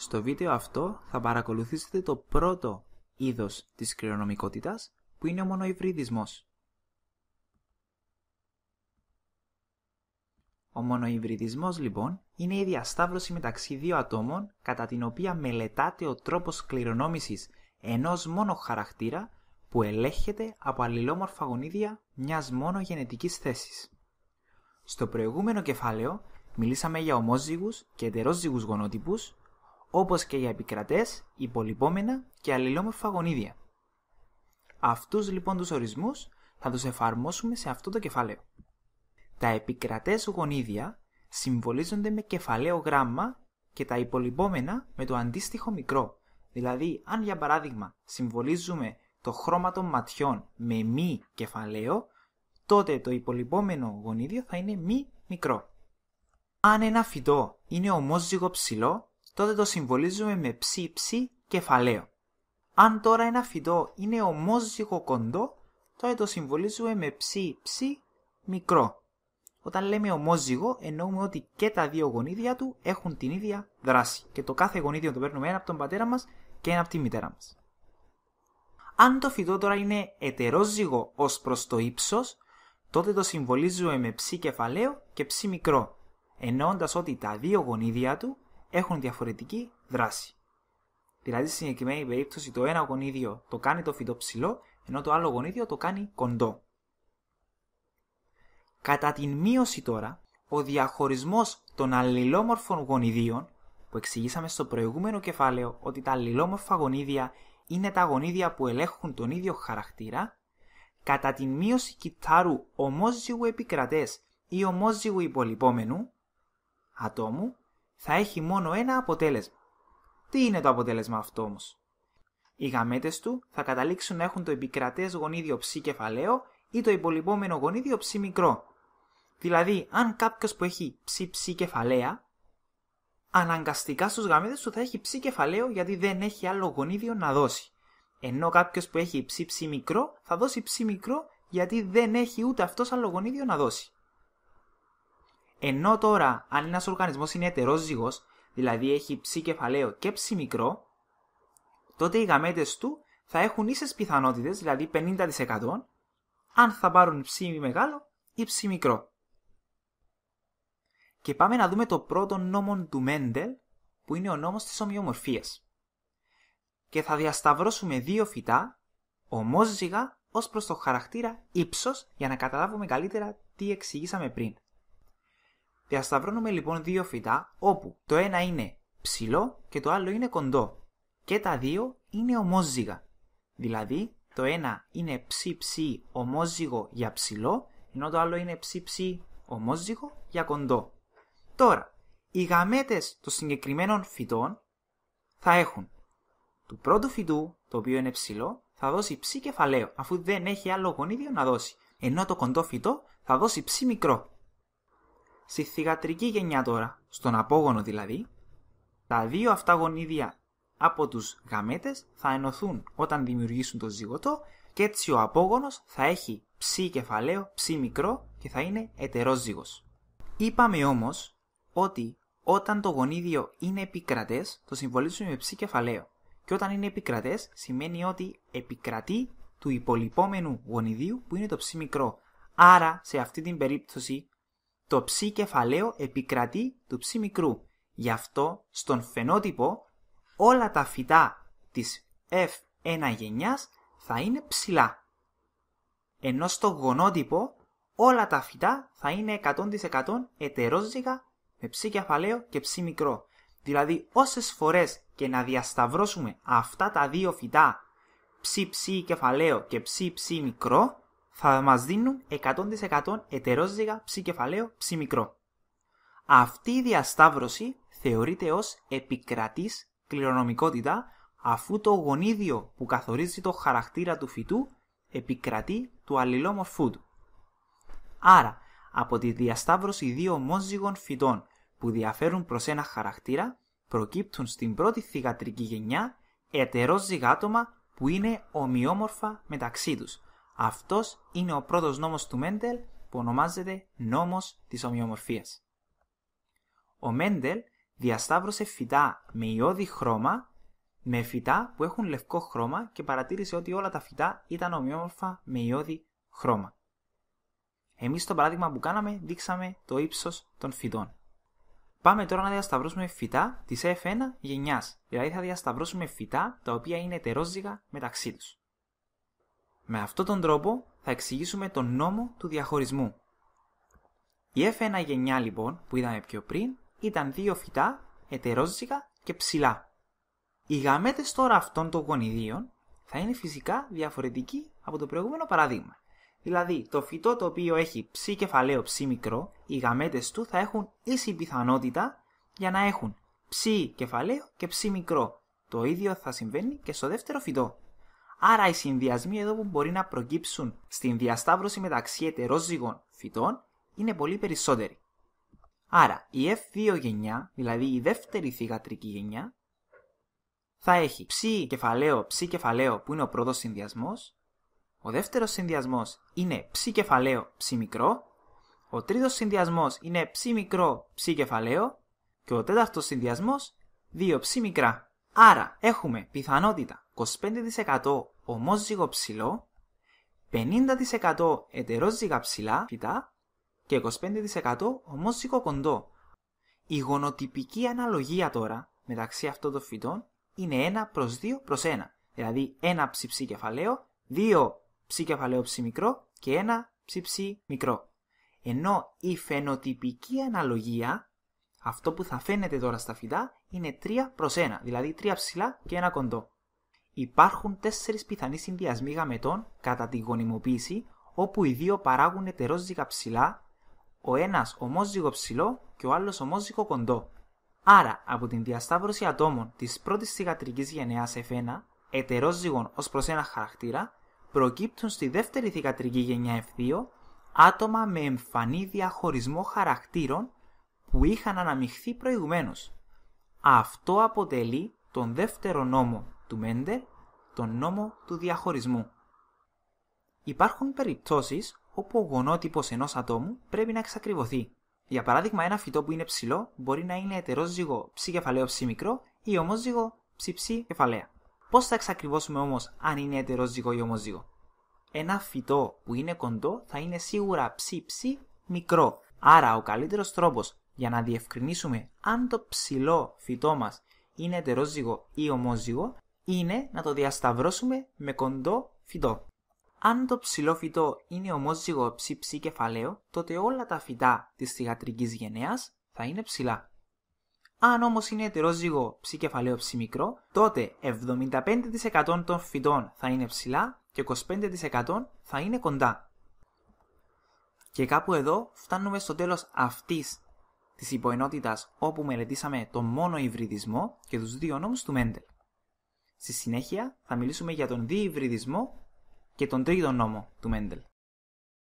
Στο βίντεο αυτό θα παρακολουθήσετε το πρώτο είδος της κληρονομικότητας που είναι ο μονοϊβριδισμός. Ο μονοϊβριδισμός λοιπόν είναι η διασταύρωση μεταξύ δύο ατόμων κατά την οποία μελετάται ο τρόπος κληρονόμησης ενός μόνο χαρακτήρα που ελέγχεται από αλληλόμορφα γονίδια μιας μόνο γενετικής θέσης. Στο προηγούμενο κεφάλαιο μιλήσαμε για ομόζυγους και ετερόζυγους γονότυπους όπως και για επικρατές, υπολοιπόμενα και αλληλόμορφα γονίδια. Αυτούς λοιπόν τους ορισμούς θα τους εφαρμόσουμε σε αυτό το κεφάλαιο. Τα επικρατές γονίδια συμβολίζονται με κεφαλαίο γράμμα και τα υπολοιπόμενα με το αντίστοιχο μικρό. Δηλαδή, αν για παράδειγμα συμβολίζουμε το χρώμα των ματιών με μη κεφαλαίο, τότε το υπολοιπόμενο γονίδιο θα είναι μη μικρό. Αν ένα φυτό είναι ομόζυγο ψηλό, τότε το συμβολίζουμε με ψι ψι κεφαλαίο. Αν τώρα ένα φυτό είναι ομόζυγο κοντό, τότε το συμβολίζουμε με ψι ψι μικρό. Όταν λέμε ομόζυγο, εννοούμε ότι και τα δύο γονίδια του έχουν την ίδια δράση και το κάθε γονίδιο το παίρνουμε ένα από τον πατέρα μας και ένα από τη μητέρα μας. Αν το φυτό τώρα είναι ετερόζυγο ως προς το ύψος, τότε το συμβολίζουμε με ψι κεφαλαίο και ψι μικρό, εννοώντας ότι τα δύο γονίδια του έχουν διαφορετική δράση. Δηλαδή, στη συγκεκριμένη περίπτωση, το ένα γονίδιο το κάνει το φυτό ψηλό, ενώ το άλλο γονίδιο το κάνει κοντό. Κατά την μείωση τώρα, ο διαχωρισμός των αλληλόμορφων γονιδίων, που εξηγήσαμε στο προηγούμενο κεφάλαιο ότι τα αλληλόμορφα γονίδια είναι τα γονίδια που ελέγχουν τον ίδιο χαρακτήρα, κατά την μείωση κυτάρου ομόζυγου επικρατές ή ομόζυγου υπολοιπόμενου ατόμου, θα έχει μόνο ένα αποτέλεσμα. Τι είναι το αποτέλεσμα αυτό όμως. Οι γαμέτες του θα καταλήξουν να έχουν το επικρατές γονίδιο ψ κεφαλαίο ή το υπολοιπόμενο γονίδιο ψ μικρό. Δηλαδή, αν κάποιος που έχει ψ ψ κεφαλαία, αναγκαστικά στους γαμέτες του θα έχει ψ κεφαλαίο γιατί δεν έχει άλλο γονίδιο να δώσει. Ενώ κάποιος που έχει ψ ψ μικρό θα δώσει ψ μικρό γιατί δεν έχει ούτε αυτός άλλο γονίδιο να δώσει. Ενώ τώρα, αν ένας οργανισμός είναι ετερόζυγο, δηλαδή έχει ψη κεφαλαίο και ψη μικρό, τότε οι γαμέτες του θα έχουν ίσες πιθανότητες, δηλαδή 50%, αν θα πάρουν ψη μεγάλο ή ψη μικρό. Και πάμε να δούμε το πρώτο νόμο του Μέντελ, που είναι ο νόμος της ομοιομορφίας. Και θα διασταυρώσουμε δύο φυτά, ομόζυγα, ως προς το χαρακτήρα ύψος, για να καταλάβουμε καλύτερα τι εξηγήσαμε πριν. Διασταυρώνουμε λοιπόν δύο φυτά όπου το ένα είναι ψηλό και το άλλο είναι κοντό και τα δύο είναι ομόζυγα. Δηλαδή το ένα είναι ψι-ψι ομόζυγο για ψηλό ενώ το άλλο είναι ψι-ψι ομόζυγο για κοντό. Τώρα, οι γαμέτες των συγκεκριμένων φυτών θα έχουν του πρώτου φυτού, το οποίο είναι ψηλό, θα δώσει ψι κεφαλαίο, αφού δεν έχει άλλο γονίδιο να δώσει. Ενώ το κοντό φυτό θα δώσει ψι μικρό. Στη θηγατρική γενιά τώρα, στον απόγονο δηλαδή, τα δύο αυτά γονίδια από τους γαμέτες θα ενωθούν όταν δημιουργήσουν το ζύγωτο και έτσι ο απόγονος θα έχει ψι κεφαλαίο, ψι μικρό και θα είναι ετερός ζύγος. Είπαμε όμως ότι όταν το γονίδιο είναι επικρατές το συμβολίζουμε με ψη κεφαλαίο και όταν είναι επικρατές σημαίνει ότι επικρατεί του υπολοιπόμενου γονιδίου που είναι το ψι μικρό. Άρα σε αυτή την περίπτωση το ψ κεφαλαίο επικρατεί του ψ μικρού. Γι' αυτό στον φαινότυπο όλα τα φυτά της F1 γενιάς θα είναι ψηλά. Ενώ στο γονότυπο όλα τα φυτά θα είναι 100% ετερόζυγα με ψ κεφαλαίο και ψ μικρό. Δηλαδή όσες φορές και να διασταυρώσουμε αυτά τα δύο φυτά ψί ψί κεφαλαίο και ψί ψί μικρό θα μας δίνουν 100% ετερόζυγα ψη ψημικρό. Αυτή η διασταύρωση θεωρείται ως επικρατής κληρονομικότητα αφού το γονίδιο που καθορίζει το χαρακτήρα του φυτού επικρατεί του αλληλόμορφού του. Άρα, από τη διασταύρωση δύο μόζυγων φυτών που διαφέρουν προς ένα χαρακτήρα, προκύπτουν στην πρώτη θυγατρική γενιά άτομα που είναι ομοιόμορφα μεταξύ τους, αυτός είναι ο πρώτος νόμος του Μέντελ που ονομάζεται νόμος της ομοιομορφίας. Ο Μέντελ διασταύρωσε φυτά με ιώδη χρώμα με φυτά που έχουν λευκό χρώμα και παρατήρησε ότι όλα τα φυτά ήταν ομοιόμορφα με ιώδη χρώμα. Εμείς στο παράδειγμα που κάναμε δείξαμε το ύψος των φυτών. Πάμε τώρα να διασταυρώσουμε φυτά της F1 γενιάς, δηλαδή θα διασταυρώσουμε φυτά τα οποία είναι ετερόζυγα μεταξύ τους. Με αυτόν τον τρόπο θα εξηγήσουμε τον νόμο του διαχωρισμού. Η F1 γενιά λοιπόν που είδαμε πιο πριν ήταν δύο φυτά, ετερόζυγα και ψηλά. Οι γαμέτες τώρα αυτών των γονιδίων θα είναι φυσικά διαφορετικοί από το προηγούμενο παράδειγμα. Δηλαδή το φυτό το οποίο έχει ψ κεφαλαίο ψι μικρό, οι γαμέτες του θα έχουν ίση πιθανότητα για να έχουν ψι κεφαλαίο και ψι μικρό. Το ίδιο θα συμβαίνει και στο δεύτερο φυτό. Άρα οι συνδυασμοί εδώ που μπορεί να προκύψουν στην διασταύρωση μεταξύ ετερόζυγων φυτών είναι πολύ περισσότεροι. Άρα η F2 γενιά, δηλαδή η δεύτερη θηγατρική γενιά, θα έχει ψ κεφαλαίο, ψ κεφαλαίο που είναι ο πρώτος συνδυασμός, ο δεύτερος συνδυασμός είναι ψ κεφαλαίο, ψ μικρό, ο τρίτος συνδυασμός είναι ψ μικρό, ψ κεφαλαίο και ο τέταρτος συνδυασμός δύο ψ μικρά. Άρα έχουμε πιθανότητα 25% ομόζυγο ψηλό, 50% ετερόζυγα ψηλά φυτά και 25% ομόζυγο κοντό. Η γονοτυπική αναλογία τώρα μεταξύ αυτών των φυτών είναι 1 προς 2 προς 1. Δηλαδή 1 ψιψί κεφαλαίο, 2 ψι κεφαλαίο ψι μικρό και 1 ψι ψι μικρό. Ενώ η φαινοτυπική αναλογία, αυτό που θα φαίνεται τώρα στα φυτά, είναι 3 προ 1, δηλαδή 3 ψηλά και 1 κοντό. Υπάρχουν 4 πιθανοί συνδυασμοί γαμετών κατά τη γονιμοποίηση, όπου οι δύο παράγουν ετερόζυγα ψηλά, ο ένας ομόζυγο ψηλό και ο άλλος ομόζυγο κοντό. Άρα, από την διασταύρωση ατόμων της πρωτη θηγατρικη θυγατρικής γενεάς F1, ετερόζυγων ως προς ένα χαρακτήρα, προκύπτουν στη δευτερη θηγατρικη θυγατρική γενιά F2 άτομα με εμφανή διαχωρισμό χαρακτήρων που είχαν αναμειχθεί προηγουμένως. Αυτό αποτελεί τον δεύτερο νόμο του μέντε, τον νόμο του διαχωρισμού. Υπάρχουν περιπτώσεις όπου ο γονότυπος ενός ατόμου πρέπει να εξακριβωθεί. Για παράδειγμα, ένα φυτό που είναι ψηλό μπορεί να είναι ετερόζυγο ψη κεφαλαίο ψι μικρό ή ομόζυγο ψη ψη κεφαλαία. Πώς θα εξακριβώσουμε όμως αν είναι ετερόζυγο ή ομόζυγο. Ένα φυτό που είναι κοντό θα είναι σίγουρα ψη μικρό. Άρα, ο καλύτερος τρόπος για να διευκρινίσουμε αν το ψηλό φυτό μας είναι ετερόζυγο ή ομόζυγο, είναι να το διασταυρώσουμε με κοντό φυτό. Αν το ψηλό φυτό είναι ομόζυγο ψι-ψι κεφαλαίο, τότε όλα τα φυτά της θυγατρικής γενναίας θα είναι ψηλά. Αν όμως είναι ετερόζυγο ψι κεφαλαίο ψι μικρό, τότε 75% των φυτών θα είναι ψηλά και 25% θα είναι κοντά. Και κάπου εδώ φτάνουμε στο τέλος αυτής της υποενότητας όπου μελετήσαμε τον μόνο υβριδισμό και τους δύο νόμους του Μέντελ. Στη συνέχεια θα μιλήσουμε για τον διυβριδισμό και τον τρίτο νόμο του Μέντελ.